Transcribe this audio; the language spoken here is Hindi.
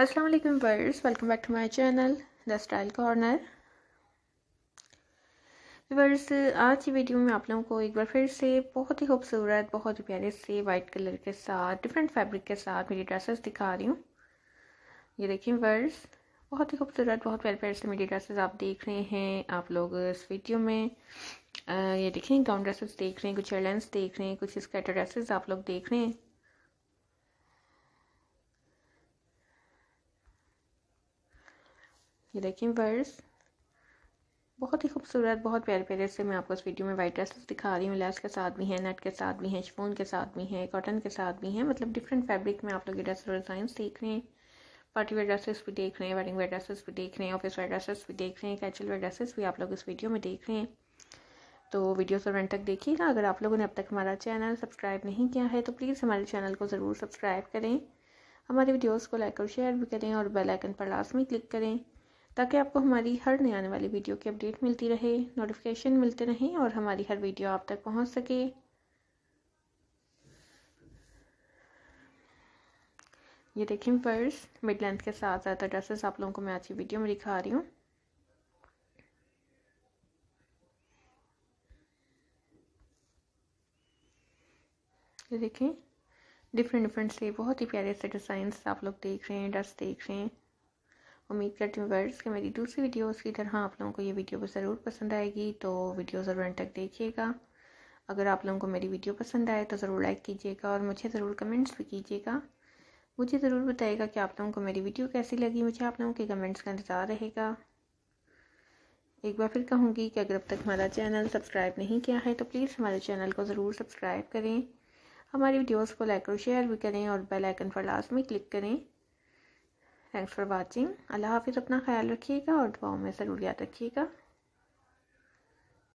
अस्सलाम वालेकुम वर्स welcome back to my channel the style corner वर्स आज की वीडियो में आप लोगों को एक बार फिर से बहुत ही खूबसूरत बहुत ही प्यारे से वाइट कलर के साथ डिफरेंट फैब्रिक के साथ मेरी ड्रेसेस दिखा रही हूँ ये देखिए वर्स बहुत ही खूबसूरत बहुत प्यारे प्यारे से मेरी ड्रेसेस आप देख रहे हैं आप लोग इस वीडियो में आ, ये देखें गाउन ड्रेसेस देख रहे हैं कुछ एयरलाइंस देख रहे हैं कुछ स्कैटर ड्रेसेस आप लोग देख रहे हैं ये देखिए वर्स बहुत ही खूबसूरत बहुत प्यारे प्यारे से मैं आपको इस वीडियो में वाइट ड्रेसेस दिखा रही हूँ लैस के साथ भी हैं नेट के साथ भी हैं शिफोन के साथ भी हैं कॉटन के साथ भी हैं मतलब डिफरेंट फैब्रिक में आप लोग ये ड्रेस डिज़ाइन देख रहे हैं पार्टी वेयर ड्रेसेस भी देख रहे हैं वेडिंग वेयर ड्रेसेस भी देख रहे हैं ऑफिस वेयर ड्रेसेस भी देख रहे हैं कैचुअल वेयर ड्रेसेस भी आप लोग इस वीडियो में देख रहे हैं तो वीडियो सर तक देखिएगा अगर आप लोगों ने अब तक हमारा चैनल सब्सक्राइब नहीं किया है तो प्लीज़ हमारे चैनल को ज़रूर सब्सक्राइब करें हमारे वीडियोज़ को लाइक और शेयर भी करें और बेलाइकन पर लास्ट में क्लिक करें ताकि आपको हमारी हर नए आने वाली वीडियो की अपडेट मिलती रहे नोटिफिकेशन मिलते रहें और हमारी हर वीडियो आप तक पहुंच सके ये देखें पर्स मिड लेंथ के साथ ज़्यादा ड्रेसेस आप लोगों को मैं आज की वीडियो में दिखा रही हूँ ये देखें डिफरेंट डिफरेंट से बहुत ही प्यारे से डिज़ाइंस आप लोग देख रहे हैं ड्रेस देख रहे हैं उम्मीद करती हूँ वर्ड्स कि मेरी दूसरी वीडियोस की तरह आप लोगों को ये वीडियो ज़रूर पसंद आएगी तो वीडियो ज़रूर तक देखिएगा अगर आप लोगों को मेरी वीडियो पसंद आए तो ज़रूर लाइक कीजिएगा और मुझे ज़रूर कमेंट्स भी कीजिएगा मुझे ज़रूर बताइएगा कि आप लोगों को मेरी वीडियो कैसी लगी मुझे आप लोगों के कमेंट्स का इंतज़ार रहेगा एक बार फिर कहूँगी कि अगर अब तक हमारा चैनल सब्सक्राइब नहीं किया है तो प्लीज़ हमारे चैनल को ज़रूर सब्सक्राइब करें हमारी वीडियोस को लाइक और शेयर भी करें और बेल आइकन पर लास्ट में क्लिक करें थैंक्स फॉर वॉचिंग अल्लाह हाफिज़ अपना ख्याल रखिएगा और दुआओं में ज़रूर याद रखिएगा